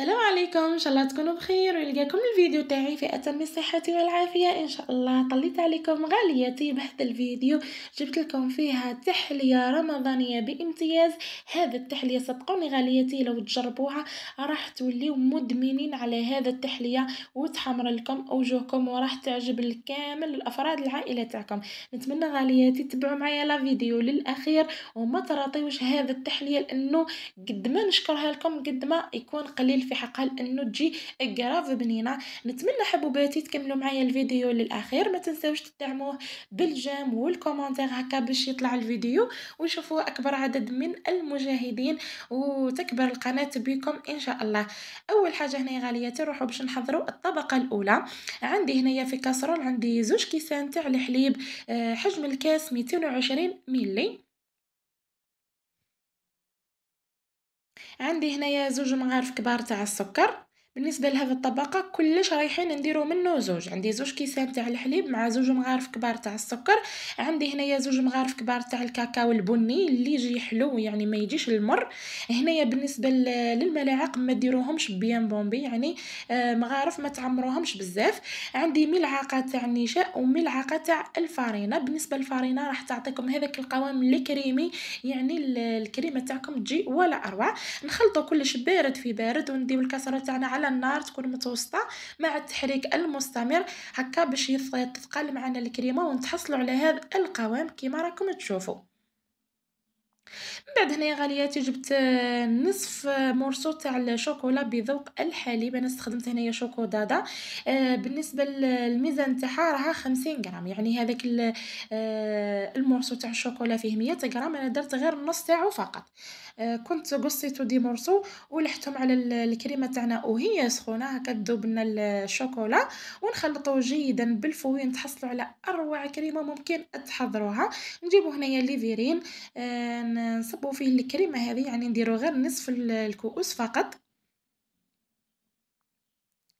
السلام عليكم ان شاء الله تكونوا بخير ويلقاكم الفيديو تاعي في اتم الصحه والعافيه ان شاء الله طليت عليكم غاليتي بهذا الفيديو جبت لكم فيها تحليه رمضانيه بامتياز هذا التحليه صدقوني غاليتي لو تجربوها راح توليو مدمنين على هذا التحليه وتحمر لكم وجوهكم وراح تعجب الكامل الافراد العائله تاعكم نتمنى غالياتي تتبعوا معايا لا فيديو للاخير وما تراطيوش هذا التحليه لانه قد ما نشكرها لكم قد ما يكون قليل في حقها انه تجي كراف بنينه نتمنى حبوباتي تكملوا معايا الفيديو للاخير ما تنساوش تدعموه بالجام والكومونتير هكا باش يطلع الفيديو ونشوفوه اكبر عدد من المجاهدين وتكبر القناه بكم ان شاء الله اول حاجه هنا غاليه نروحوا باش نحضروا الطبقه الاولى عندي هنايا في كاسرول عندي زوج كيسان تاع الحليب آه، حجم الكاس 220 ملي عندي هنايا زوج مغارف كبار تاع السكر بالنسبه لهذا الطبقه كلش رايحين نديرو منه زوج عندي زوج كيسان تاع الحليب مع زوج مغارف كبار تاع السكر عندي هنايا زوج مغارف كبار تاع الكاكاو البني اللي يجي حلو يعني ما يجيش المر هنايا بالنسبه للملاعق ما ديروهمش بيان بومبي يعني آه، مغارف ما تعمروهمش بزاف عندي ملعقه تاع النشاء وملعقه تاع الفارينه بالنسبه للفارينه راح تعطيكم هذاك القوام الكريمي يعني الكريمه تاعكم تجي ولا اروع نخلطو كلش بارد في بارد ونديو الكسره تاعنا على النار تكون متوسطه مع التحريك المستمر هكا باش تتقال معنا الكريمه ونتحصلوا على هذا القوام كما راكم تشوفوا من بعد هنا يا غالياتي جبت نصف مورسو تاع الشوكولا بذوق الحليب انا استخدمت هنايا شوكو دادا آه، بالنسبه للميزان تاعها راها 50 غرام يعني هذاك آه، المورسو تاع الشوكولا فيه 100 غرام انا درت غير النص تاعو فقط كنت قصيتو دي مرسو ولحتهم على الكريمه تاعنا وهي سخونه هكا تذوب لنا الشوكولا ونخلطوه جيدا بالفوين تحصلوا على اروع كريمه ممكن تحضروها نجيبو هنايا ليفيرين آه، نصبو فيه الكريمه هذه يعني نديرو غير نصف الكؤوس فقط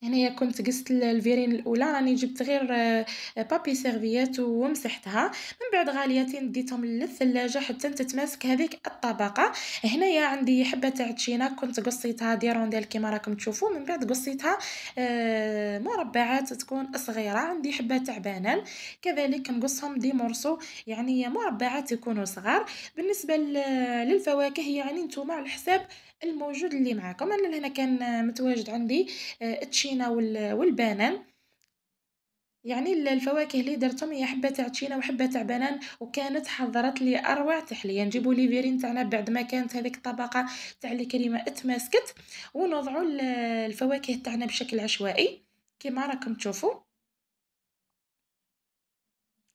هنايا كنت قست الفيرين الاولى راني جبت غير آه، بابي سيرفيات ومسحتها من بعد غاليتين ديتهم للثلاجه حتى تتماسك هذيك الطبقه هنايا عندي حبه تاع تشينا كنت قصيتها دي رونديل كيما راكم تشوفوا من بعد قصيتها آه، مربعات تكون صغيره عندي حبه تاع بانان كذلك نقصهم دي مورسو يعني مربعات يكونوا صغار بالنسبه للفواكه يعني نتوما على الحساب الموجود اللي معاكم انا لهنا كان متواجد عندي آه، تشينا العتشينه والبنان يعني الفواكه اللي درتهم هي حبه تاع تشينا وحبه تاع بنان وكانت حضرت لي اروع تحليه نجيبوا لي فيرين تاعنا بعد ما كانت هذيك الطبقه تاع الكريمه اتماسكت ونوضعوا الفواكه تاعنا بشكل عشوائي كما راكم تشوفوا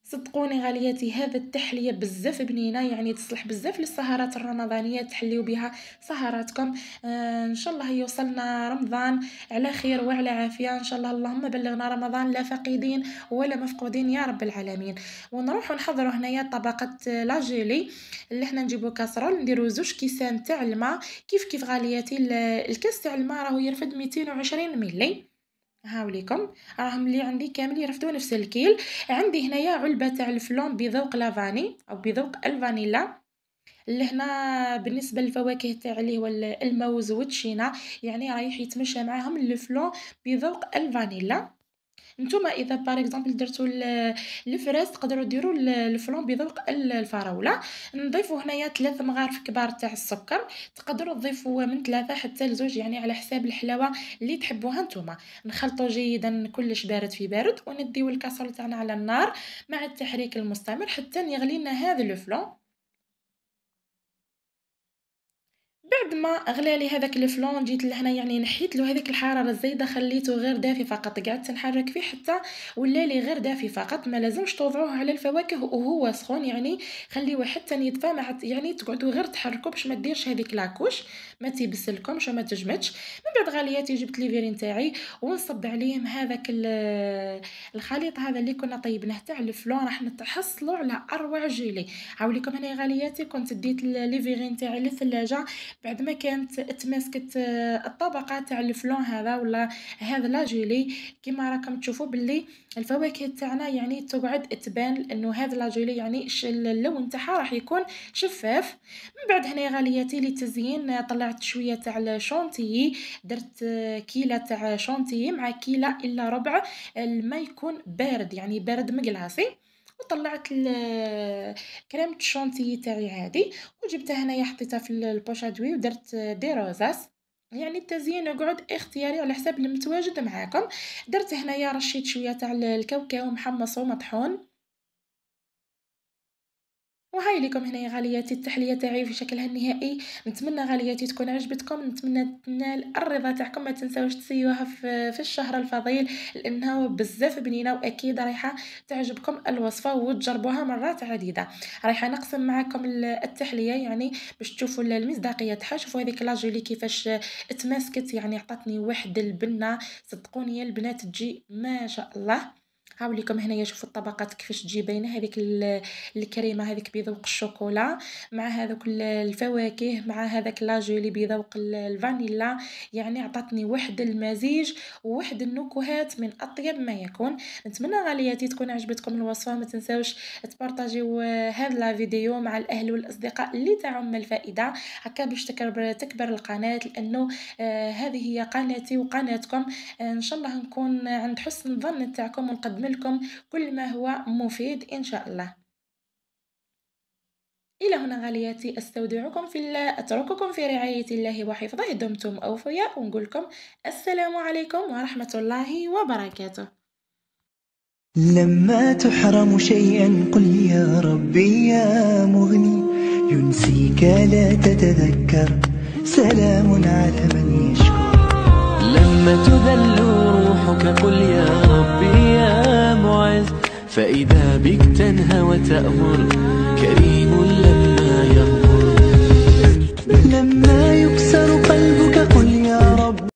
صدقوني غالياتي هذا التحليه بزاف بنينه يعني تصلح بزاف للسهرات الرمضانيه تحليو بها سهراتكم آه ان شاء الله يوصلنا رمضان على خير وعلى عافيه ان شاء الله اللهم بلغنا رمضان لا فقيدين ولا مفقودين يا رب العالمين ونروحوا نحضروا هنايا طبقه لاجيلي اللي حنا نجيبو كاسرول نديرو زوج كيسان تاع الماء كيف كيف غالياتي الكاس تاع الماء راهو يرفد 220 ملي هاوليكم راهم اللي عندي كامل يرفدوا نفس الكيل عندي هنايا علبه تاع الفلون بذوق لافاني او بذوق الفانيلا لهنا بالنسبه للفواكه تاع اللي هو الموز والتشينا يعني رايح يتمشى معاهم الفلون بذوق الفانيلا نتوما اذا بار اكزومبل درتو الفراس تقدروا ديروا الفلون بذوق الفراوله نضيفوا هنايا ثلاث مغارف كبار تاع السكر تقدروا تضيفوا من ثلاثه حتى لزوج يعني على حساب الحلاوه اللي تحبوها نتوما نخلطوا جيدا كلش بارد في بارد ونديو الكاسرول تاعنا على النار مع التحريك المستمر حتى يغلي لنا هذا الفلون بعد ما غلى لي هذاك الفلون جيت لهنا يعني نحيت له هذيك الحراره الزايده خليته غير دافي فقط قعدت نحرك فيه حتى ولا لي غير دافي فقط ما لازمش توضعوه على الفواكه وهو سخون يعني خليوه حتى يدفى مع يعني تقعدوا غير تحركوا باش ما ديرش هذيك لاكوش ما تيبسلكمش وما تجمدش من بعد غالياتي جبت لي فيرين تاعي ونصب عليهم هذاك الخليط هذا اللي كنا طيبناه تاع الفلون راح نتحصلوا على اروع جيلي عاوليكم هنا غالياتي كنت ديت لي فيرين تاعي للثلاجه بعد ما كانت تماسكت آه، الطبقه تاع الفلون هذا ولا هذا لا جيلي كما راكم تشوفوا باللي الفواكه تاعنا يعني تقعد تبان انه هذا لا جيلي يعني اللون تاعها راح يكون شفاف من بعد هنا غالياتي للتزيين طلعت شويه تاع الشونتيي درت آه، كيله تاع شونتي مع كيله الا ربع الماء يكون بارد يعني بارد مقلاصي وطلعت كريمة الشونتيي تاعي عادي وجبتها هنايا حطيتها في البوشادوي ودرت دي روزاس يعني التزيين يقعد اختياري على حساب المتواجد معاكم درت هنايا رشيت شويه تاع الكاوكاو محمص ومطحون وهاي لكم هنا غالياتي التحليه تاعي في شكلها النهائي نتمنى غالياتي تكون عجبتكم نتمنى تنال الرضا تاعكم ما تنساوش تسيوها في, في الشهر الفضيل لانها بزاف بنينه واكيد رايحه تعجبكم الوصفه وتجربوها مرات عديده رايحه نقسم معكم التحليه يعني باش تشوفوا المصداقيه تاعها شوفوا هذيك لاجولي كيفاش تماسكت يعني عطاتني واحد البنه صدقوني البنات تجي ما شاء الله هاو ليكم هنايا شوفوا الطبقات كيفاش تجي باينه هذيك الكريمه هذيك بذوق الشوكولا مع هذوك الفواكه مع هذاك لاجولي بذوق الفانيلا يعني عطاتني واحد المزيج وواحد النكهات من اطيب ما يكون نتمنى غالياتي تكون عجبتكم الوصفه ما تنساوش تبارطاجيو آه، هذا لا فيديو مع الاهل والاصدقاء اللي تعم الفائده هكا باش تكبر تكبر القناه لانه آه هذه هي قناتي وقناتكم آه ان شاء الله نكون عند حسن الظن تاعكم ونقدم لكم كل ما هو مفيد إن شاء الله إلى هنا غالياتي أستودعكم في الله أترككم في رعاية الله وحفظه دمتم أوفياء ونقولكم السلام عليكم ورحمة الله وبركاته لما تحرم شيئا قل يا ربي يا مغني ينسيك لا تتذكر سلام على من يشكر لما تذل روحك قل يا ربي فإذا بك تنهى وتأمر كريم